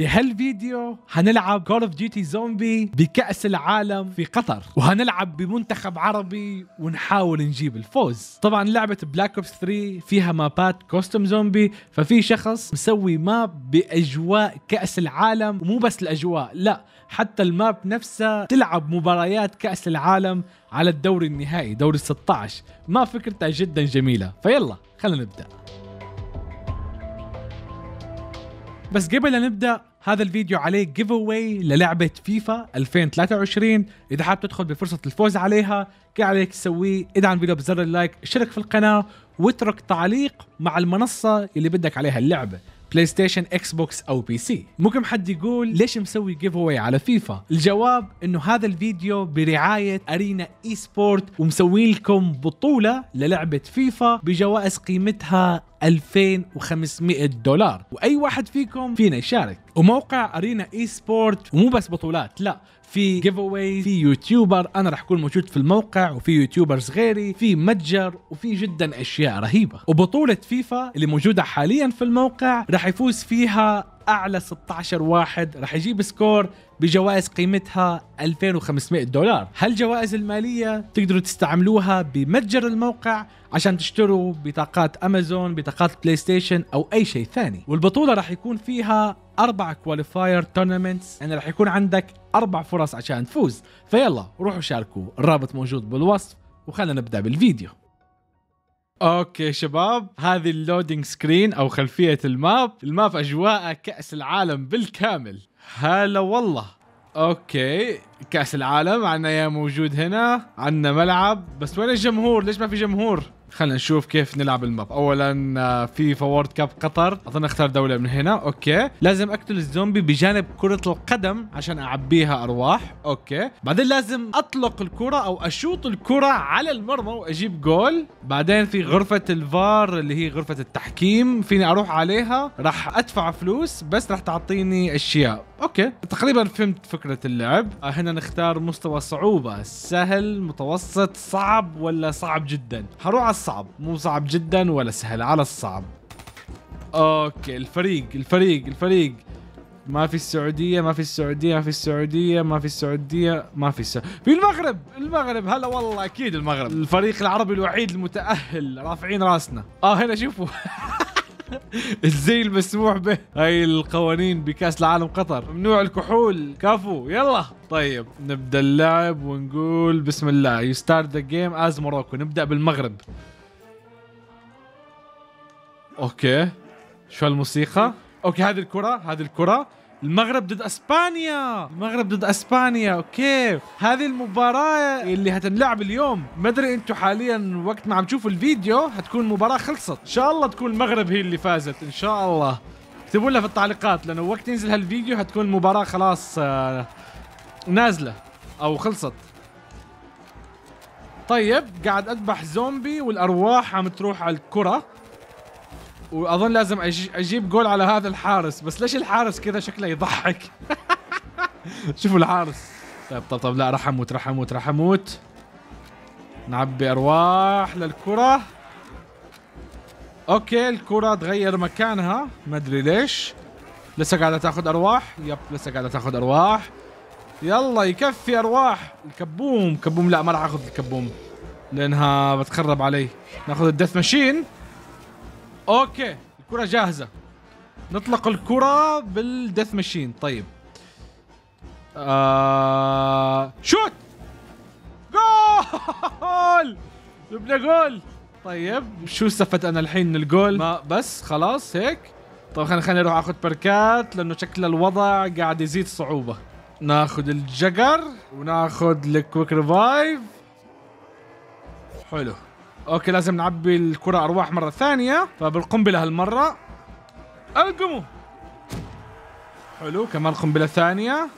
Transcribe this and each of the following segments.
بهالفيديو هنلعب كول اوف ديوتي زومبي بكأس العالم في قطر وهنلعب بمنتخب عربي ونحاول نجيب الفوز طبعا لعبة بلاك اوبس 3 فيها مابات كوستم زومبي ففي شخص مسوي ماب بأجواء كأس العالم ومو بس الأجواء لا حتى الماب نفسه تلعب مباريات كأس العالم على الدوري النهائي دوري 16 ما فكرتها جدا جميلة فيلا خلينا نبدأ بس قبل لا نبدا هذا الفيديو عليه جيف اواي للعبه فيفا 2023 اذا حاب تدخل بفرصه الفوز عليها كي عليك تسويه ادعم الفيديو بزر اللايك اشترك في القناه واترك تعليق مع المنصه اللي بدك عليها اللعبه بلاي ستيشن اكس بوكس او بي سي ممكن حد يقول ليش مسوي جيف اواي على فيفا الجواب انه هذا الفيديو برعايه ارينا اي سبورت ومسوي لكم بطوله للعبه فيفا بجوائز قيمتها 2500 دولار واي واحد فيكم فينا يشارك وموقع ارينا اي سبورت ومو بس بطولات لا في جيف اواي في يوتيوبر انا راح اكون موجود في الموقع وفي يوتيوبرز غيري في متجر وفي جدا اشياء رهيبه وبطوله فيفا اللي موجوده حاليا في الموقع راح يفوز فيها اعلى 16 واحد رح يجيب سكور بجوائز قيمتها 2500 دولار هالجوائز المالية تقدروا تستعملوها بمتجر الموقع عشان تشتروا بطاقات امازون بطاقات بلاي ستيشن او اي شيء ثاني والبطولة رح يكون فيها اربع كواليفاير تورنمنتس يعني رح يكون عندك اربع فرص عشان تفوز فيلا روحوا شاركوا الرابط موجود بالوصف وخلينا نبدا بالفيديو اوكي شباب هذه اللودينج سكرين او خلفيه الماب الماب اجواء كاس العالم بالكامل هلا والله اوكي كاس العالم عنا يا موجود هنا عنا ملعب بس وين الجمهور ليش ما في جمهور خلينا نشوف كيف نلعب الماب اولا آه، في فورد كاب قطر اظن اختار دوله من هنا اوكي لازم اقتل الزومبي بجانب كره القدم عشان اعبيها ارواح اوكي بعدين لازم اطلق الكره او اشوط الكره على المرمى واجيب جول بعدين في غرفه الفار اللي هي غرفه التحكيم فيني اروح عليها راح ادفع فلوس بس راح تعطيني اشياء اوكي تقريبا فهمت فكره اللعب آه، هنا نختار مستوى صعوبه سهل متوسط صعب ولا صعب جدا هروح على الصعب مو صعب جدا ولا سهل على الصعب اوكي الفريق الفريق الفريق ما في السعودية ما في السعودية ما في السعودية ما في السعودية ما في السعودية في المغرب المغرب هلا والله اكيد المغرب الفريق العربي الوحيد المتأهل رافعين راسنا اه هنا شوفوا الزي المسموح به هاي القوانين بكاس العالم قطر ممنوع الكحول كفو يلا طيب نبدا اللعب ونقول بسم الله يو ستارت ذا جيم از موروكو نبدا بالمغرب اوكي شو هالموسيقى اوكي هذه الكره هذه الكره المغرب ضد اسبانيا المغرب ضد اسبانيا اوكي هذه المباراه اللي هتنلعب اليوم ما ادري انتم حاليا وقت ما عم تشوفوا الفيديو هتكون مباراه خلصت ان شاء الله تكون المغرب هي اللي فازت ان شاء الله اكتبوا لنا في التعليقات لانه وقت ينزل هالفيديو هتكون المباراه خلاص آه، نازله او خلصت طيب قاعد اذبح زومبي والارواح عم تروح على الكره واظن لازم اجيب جول على هذا الحارس بس ليش الحارس كذا شكله يضحك شوفوا الحارس طيب طب طب لا راح اموت راح اموت راح اموت نعبي ارواح للكره اوكي الكره تغير مكانها ما ادري ليش لسه قاعده تاخذ ارواح يب لسه قاعده تاخذ ارواح يلا يكفي ارواح الكبوم كبوم لا ما راح اخذ الكبوم لانها بتخرب علي ناخذ الدث ماشين اوكي الكرة جاهزة نطلق الكرة بالديث ماشين طيب آه... شوت جول جبنا جول طيب شو استفدت انا الحين من الجول ما بس خلاص هيك طيب خلينا خلينا نروح اخذ بركات لانه شكل الوضع قاعد يزيد صعوبة ناخذ الجقر وناخذ الكويك ريفايف حلو اوكي لازم نعبي الكرة ارواح مرة ثانية فبالقنبلة طيب، هالمرة القموا حلو كمان قنبلة ثانية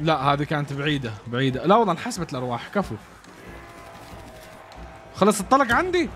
لا هذه كانت بعيدة بعيدة لا والله انحسبت الارواح كفو خلص الطلق عندي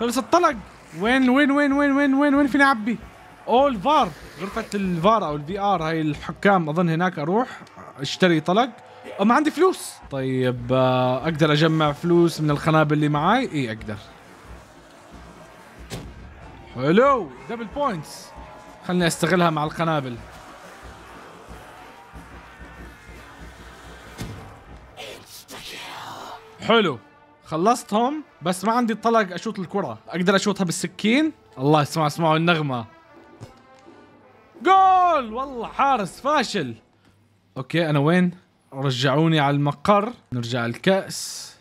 خلص الطلق وين وين وين وين وين وين وين فيني اعبي اوه الفار غرفة الفار او الفي ار هاي الحكام اظن هناك اروح اشتري طلق ما عندي فلوس طيب آه، اقدر اجمع فلوس من الخنابل اللي معاي اي اقدر حلو دبل بوينتس خلني استغلها مع القنابل حلو خلصتهم بس ما عندي طلق اشوط الكرة اقدر اشوطها بالسكين الله اسمع اسمعوا النغمة جول والله حارس فاشل اوكي انا وين رجعوني على المقر نرجع الكأس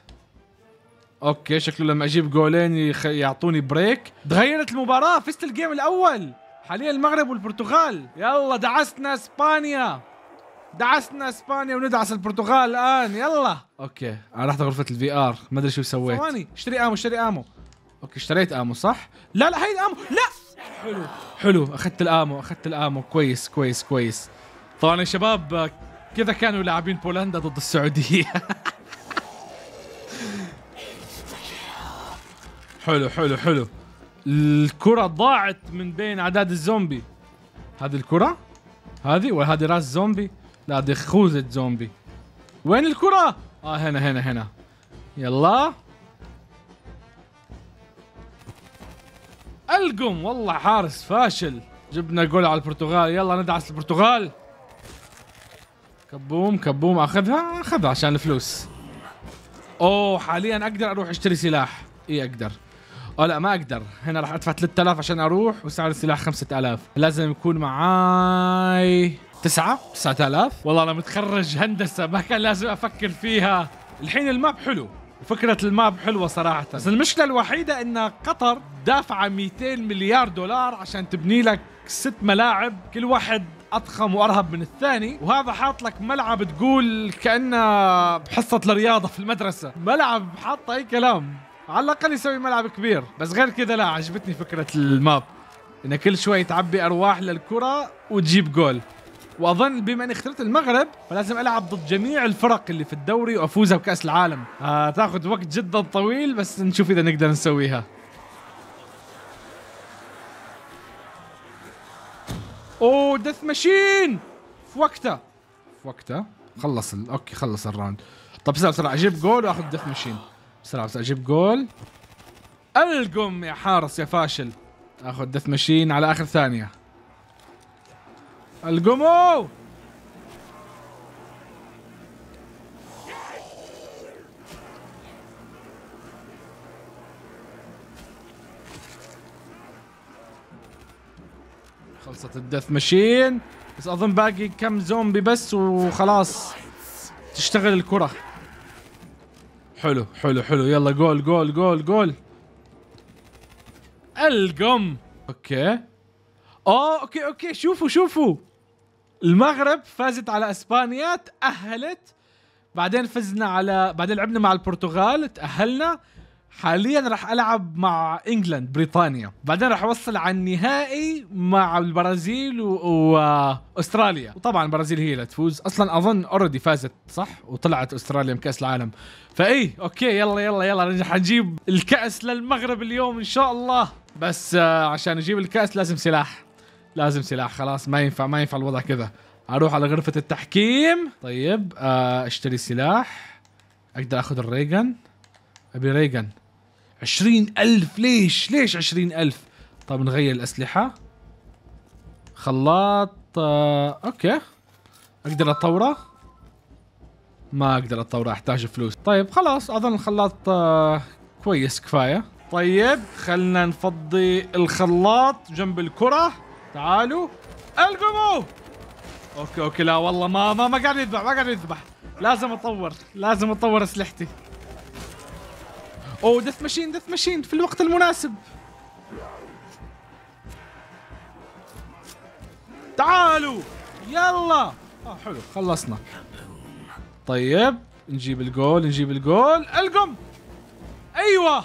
اوكي شكله لما اجيب جولين يخ... يعطوني بريك تغيرت المباراة فزت الجيم الاول حاليا المغرب والبرتغال يلا دعستنا اسبانيا دعسنا اسبانيا وندعس البرتغال الان يلا اوكي انا رحت غرفه الفي ار ما ادري شو سويت ثواني اشتري امو اشتري امو اوكي اشتريت امو صح لا لا هي الامو لا حلو حلو اخذت الامو اخذت الامو كويس كويس كويس طبعا يا شباب كذا كانوا لاعبين بولندا ضد السعودية حلو حلو حلو الكرة ضاعت من بين عداد الزومبي هذه الكرة هذه ولا هذه راس زومبي لا دي خوذة زومبي وين الكرة اه هنا هنا هنا يلا القم والله حارس فاشل جبنا جول على البرتغال يلا ندعس البرتغال كبوم كبوم اخذها اخذها عشان الفلوس اوه حاليا اقدر اروح اشتري سلاح اي اقدر او لا ما اقدر هنا راح ادفع 3000 عشان اروح وسعر السلاح 5000 لازم يكون معاي تسعة 9000 والله انا متخرج هندسة ما كان لازم افكر فيها الحين الماب حلو فكرة الماب حلوة صراحة بس المشكلة الوحيدة ان قطر دافعة 200 مليار دولار عشان تبني لك ست ملاعب كل واحد اضخم وارهب من الثاني وهذا حاط لك ملعب تقول كانه بحصه الرياضه في المدرسه ملعب حاطه اي كلام على الاقل يسوي ملعب كبير بس غير كذا لا عجبتني فكره الماب انه كل شوي تعبي ارواح للكره وتجيب جول واظن بما اني اخترت المغرب فلازم العب ضد جميع الفرق اللي في الدوري وافوزها بكاس العالم آه تاخذ وقت جدا طويل بس نشوف اذا نقدر نسويها اوه oh, دث ماشين في وقتها في وقتها خلص ال... اوكي خلص الراوند طب بسرعه بسرعه اجيب جول واخذ دث ماشين بسرعه بسرعه اجيب جول القم يا حارس يا فاشل اخذ دث ماشين على اخر ثانيه القموا قصة الدث ماشين بس اظن باقي كم زومبي بس وخلاص تشتغل الكره حلو حلو حلو يلا جول جول جول جول القم اوكي اه اوكي اوكي شوفوا شوفوا المغرب فازت على اسبانيا تاهلت بعدين فزنا على بعدين لعبنا مع البرتغال تاهلنا حاليا راح العب مع انجلند بريطانيا بعدين راح اوصل على النهائي مع البرازيل و... واستراليا وطبعا البرازيل هي اللي تفوز اصلا اظن اوريدي فازت صح وطلعت استراليا بكاس العالم فاي اوكي يلا يلا يلا حنجيب الكاس للمغرب اليوم ان شاء الله بس آه، عشان اجيب الكاس لازم سلاح لازم سلاح خلاص ما ينفع ما ينفع الوضع كذا اروح على غرفه التحكيم طيب آه، اشتري سلاح اقدر اخذ الريجن ابي ريجن عشرين ألف ليش ليش عشرين ألف طب نغير الأسلحة خلاط آه... أوكي أقدر أطوره ما أقدر أطوره أحتاج فلوس طيب خلاص أظن الخلاط آه... كويس كفاية طيب خلنا نفضي الخلاط جنب الكرة تعالوا القموا اوكي اوكي لا والله ما ما ما قاعد يذبح ما قاعد يذبح لازم اطور لازم اطور اسلحتي اوه دث ماشين دث ماشين في الوقت المناسب تعالوا يلا اه حلو خلصنا طيب نجيب الجول نجيب الجول القم ايوه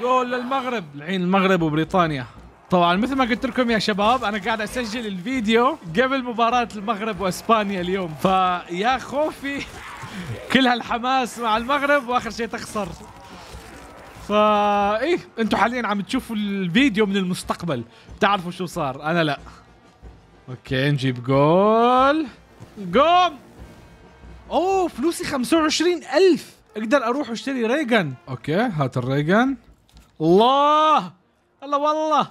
جول للمغرب العين المغرب وبريطانيا طبعا مثل ما قلت لكم يا شباب انا قاعد اسجل الفيديو قبل مباراه المغرب واسبانيا اليوم فيا خوفي كل هالحماس مع المغرب واخر شيء تخسر فا ايه انتم حاليا عم تشوفوا الفيديو من المستقبل بتعرفوا شو صار انا لا اوكي نجيب جول قوم اوه فلوسي 25000 اقدر اروح واشتري ريجن اوكي هات الريجن الله هلا والله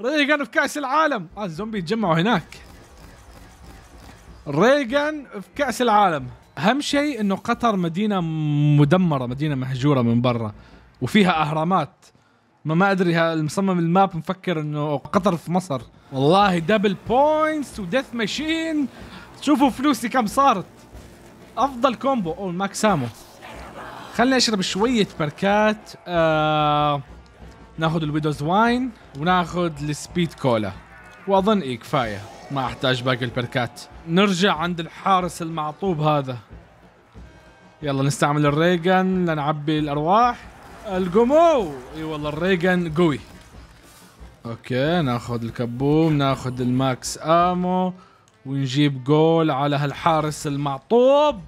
ريجن في كاس العالم اه الزومبي يتجمعوا هناك ريجن في كاس العالم اهم شيء انه قطر مدينه مدمره مدينه مهجوره من برا وفيها اهرامات ما ما ادري المصمم الماب مفكر انه قطر في مصر والله دبل بوينتس وديث ماشين شوفوا فلوسي كم صارت افضل كومبو او ماك سامو خليني اشرب شويه بركات آه ناخذ الويدوز واين وناخذ السبيد كولا واظن إيه كفايه ما احتاج باقي البركات نرجع عند الحارس المعطوب هذا يلا نستعمل الريجن لنعبي الارواح القمو اي والله الريجن قوي اوكي ناخذ الكبوم ناخذ الماكس امو ونجيب جول على هالحارس المعطوب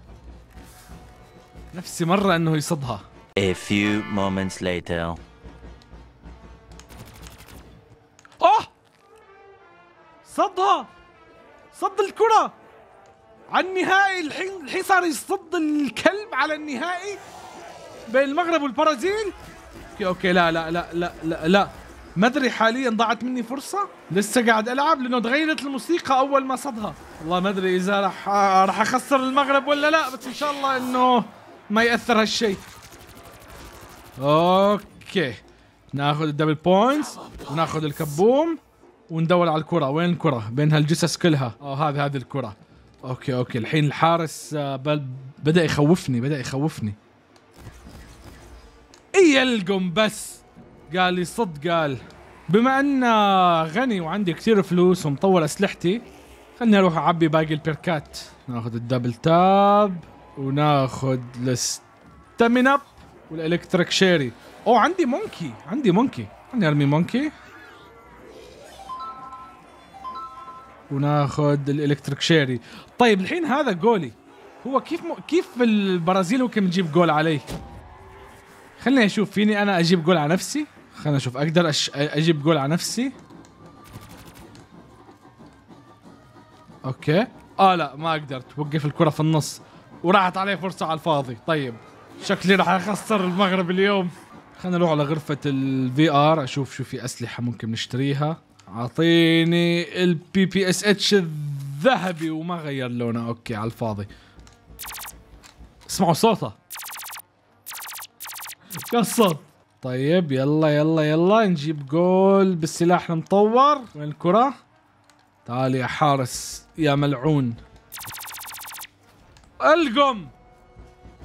نفسي مره انه يصدها A few moments later. اوه صدها صد الكرة على النهائي الحصري يصد الكلب على النهائي بين المغرب والبرازيل اوكي اوكي لا لا لا لا لا, لا. ما ادري حاليا ضاعت مني فرصة لسه قاعد العب لانه تغيرت الموسيقى اول ما صدها والله ما ادري اذا راح راح اخسر المغرب ولا لا بس ان شاء الله انه ما ياثر هالشيء اوكي ناخذ الدبل بوينتس وناخذ الكبوم وندور على الكره وين الكره بين هالجثث كلها اه هذه هذه الكره اوكي اوكي الحين الحارس آه، بدا يخوفني بدا يخوفني القم إيه، بس قال لي صد قال بما ان غني وعندي كثير فلوس ومطور اسلحتي خلني اروح اعبي باقي البيركات ناخذ الدبل تاب وناخذ الستامين اب والالكتريك شيري او عندي مونكي عندي مونكي خلني ارمي مونكي وناخذ الالكتريك شيري طيب الحين هذا جولي هو كيف م... كيف في البرازيل ممكن نجيب جول عليه خليني اشوف فيني انا اجيب جول على نفسي خليني اشوف اقدر أش... اجيب جول على نفسي اوكي اه لا ما اقدر وقف الكره في النص وراحت عليه فرصه على الفاضي طيب شكلي راح اخسر المغرب اليوم خلينا نروح على غرفه الفي ار اشوف شو في اسلحه ممكن نشتريها اعطيني البي بي اس اتش الذهبي وما غير لونه اوكي على الفاضي اسمعوا صوته قصر طيب يلا يلا يلا نجيب جول بالسلاح المطور وين الكرة تعال يا حارس يا ملعون القم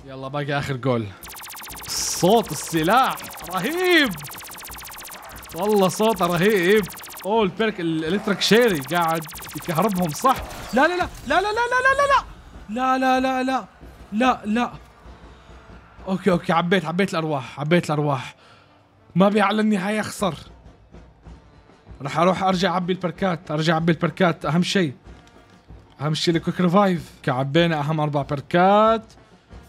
يلا باقي اخر جول صوت السلاح رهيب والله صوته رهيب اوه البيرك الالكتريك شيري قاعد يكهربهم صح لا لا لا لا لا لا لا لا لا لا لا لا لا لا لا اوكي اوكي عبيت عبيت الارواح عبيت الارواح ما بيعلى النهاية اخسر راح اروح ارجع اعبي البركات ارجع اعبي البركات اهم شيء اهم شيء الكويك ريفايف عبينا اهم اربع بركات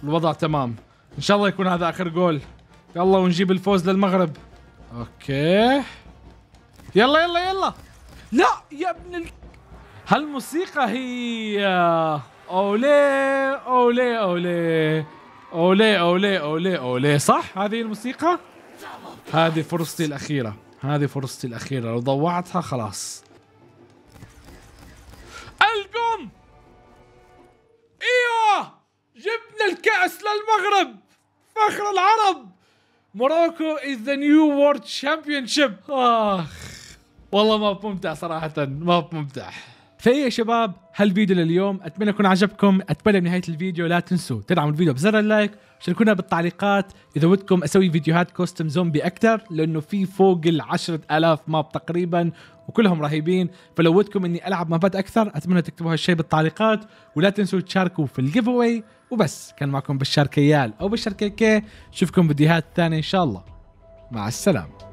الوضع تمام ان شاء الله يكون هذا اخر جول يلا ونجيب الفوز للمغرب اوكي يلا يلا يلا لا يا ابن ال... هالموسيقى هي اولي اولي اولي اولي اولي اولي اولي صح هذه الموسيقى هذه فرصتي الاخيره هذه فرصتي الاخيره لو ضوعتها خلاص القم ايوه جبنا الكاس للمغرب فخر العرب موروكو از ذا نيو وورد شامبيونشيب اخ والله ما ممتع صراحه ما ممتع فيا شباب هالفيديو لليوم اتمنى يكون عجبكم اتمنى بنهايه الفيديو لا تنسوا تدعموا الفيديو بزر اللايك شاركونا بالتعليقات اذا ودكم اسوي فيديوهات كوستم زومبي اكثر لانه في فوق العشرة 10000 ماب تقريبا وكلهم رهيبين فلو ودكم اني العب مابات اكثر اتمنى تكتبوا هالشيء بالتعليقات ولا تنسوا تشاركوا في الجيف اواي وبس كان معكم بشار كيال او بشار كيكي نشوفكم فيديوهات ثانيه ان شاء الله مع السلامه